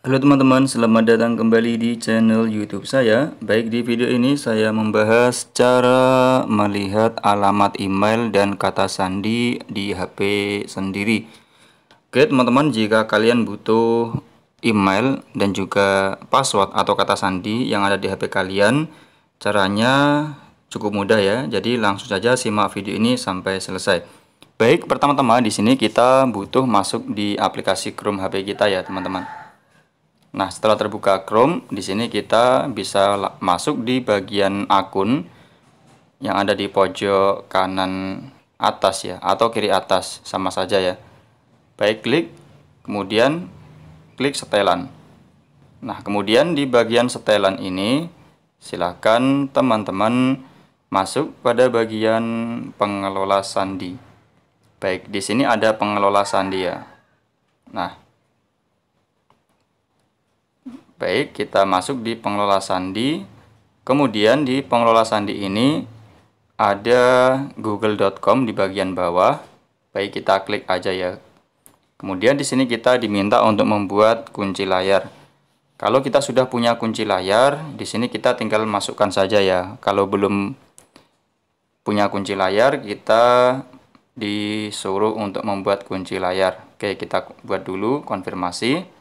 Halo teman-teman, selamat datang kembali di channel YouTube saya. Baik di video ini saya membahas cara melihat alamat email dan kata sandi di HP sendiri. Oke, teman-teman, jika kalian butuh email dan juga password atau kata sandi yang ada di HP kalian, caranya cukup mudah ya. Jadi langsung saja simak video ini sampai selesai. Baik, pertama-tama di sini kita butuh masuk di aplikasi Chrome HP kita ya, teman-teman. Nah, setelah terbuka Chrome, di sini kita bisa masuk di bagian akun yang ada di pojok kanan atas ya, atau kiri atas, sama saja ya. Baik, klik, kemudian klik setelan. Nah, kemudian di bagian setelan ini, silakan teman-teman masuk pada bagian pengelola sandi. Baik, di sini ada pengelola sandi ya. Nah, Baik, kita masuk di pengelola sandi. Kemudian di pengelola sandi ini ada google.com di bagian bawah. Baik, kita klik aja ya. Kemudian di sini kita diminta untuk membuat kunci layar. Kalau kita sudah punya kunci layar, di sini kita tinggal masukkan saja ya. Kalau belum punya kunci layar, kita disuruh untuk membuat kunci layar. Oke, kita buat dulu konfirmasi.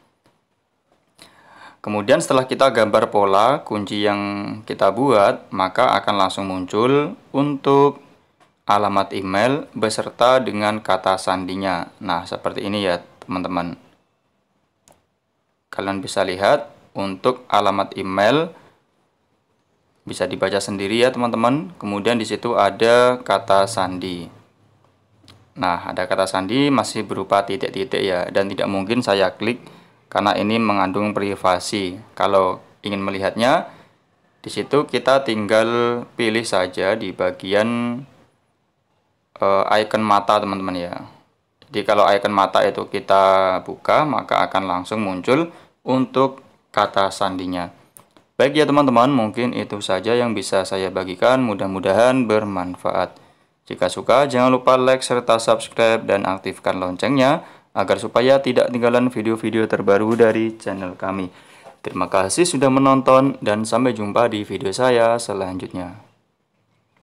Kemudian setelah kita gambar pola kunci yang kita buat, maka akan langsung muncul untuk alamat email beserta dengan kata sandinya. Nah, seperti ini ya, teman-teman. Kalian bisa lihat untuk alamat email bisa dibaca sendiri ya, teman-teman. Kemudian di situ ada kata sandi. Nah, ada kata sandi masih berupa titik-titik ya dan tidak mungkin saya klik karena ini mengandung privasi. Kalau ingin melihatnya, di situ kita tinggal pilih saja di bagian uh, icon mata teman-teman ya. Jadi kalau icon mata itu kita buka, maka akan langsung muncul untuk kata sandinya. Baik ya teman-teman, mungkin itu saja yang bisa saya bagikan. Mudah-mudahan bermanfaat. Jika suka, jangan lupa like serta subscribe dan aktifkan loncengnya agar supaya tidak ketinggalan video-video terbaru dari channel kami. Terima kasih sudah menonton dan sampai jumpa di video saya selanjutnya.